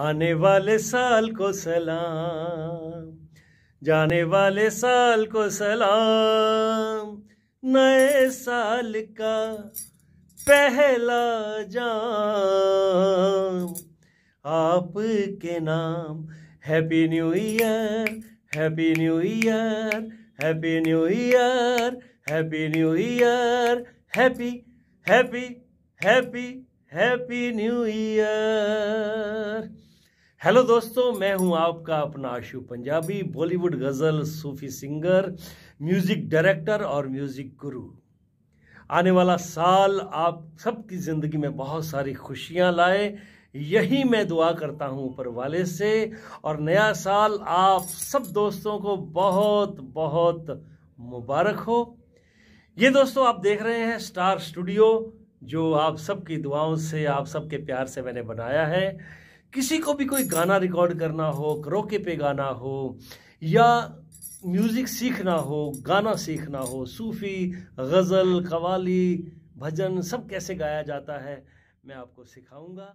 आने वाले साल को सलाम जाने वाले साल को सलाम नए साल का पहला जाम आपके नाम happy new year happy new year happy new year happy new year happy happy happy happy new year hello दोस्तों मैं हूं आपका अपना आशु पंजाबी बॉलीवुड गज़ल सूफी सिंगर म्यूज़िक डायरेक्टर और म्यूज़िक गुरु आने वाला साल आप सबकी ज़िंदगी में बहुत सारी खुशियां लाए यही मैं दुआ करता हूं ऊपर वाले से और नया साल आप सब दोस्तों को बहुत बहुत मुबारक हो ये दोस्तों आप देख रहे हैं स्टार स्टूडियो जो आप सबकी दुआओं से आप सबके प्यार से मैंने बनाया है किसी को भी कोई गाना रिकॉर्ड करना हो करोके पे गाना हो या म्यूज़िक सीखना हो गाना सीखना हो सूफ़ी गज़ल कवाली भजन सब कैसे गाया जाता है मैं आपको सिखाऊंगा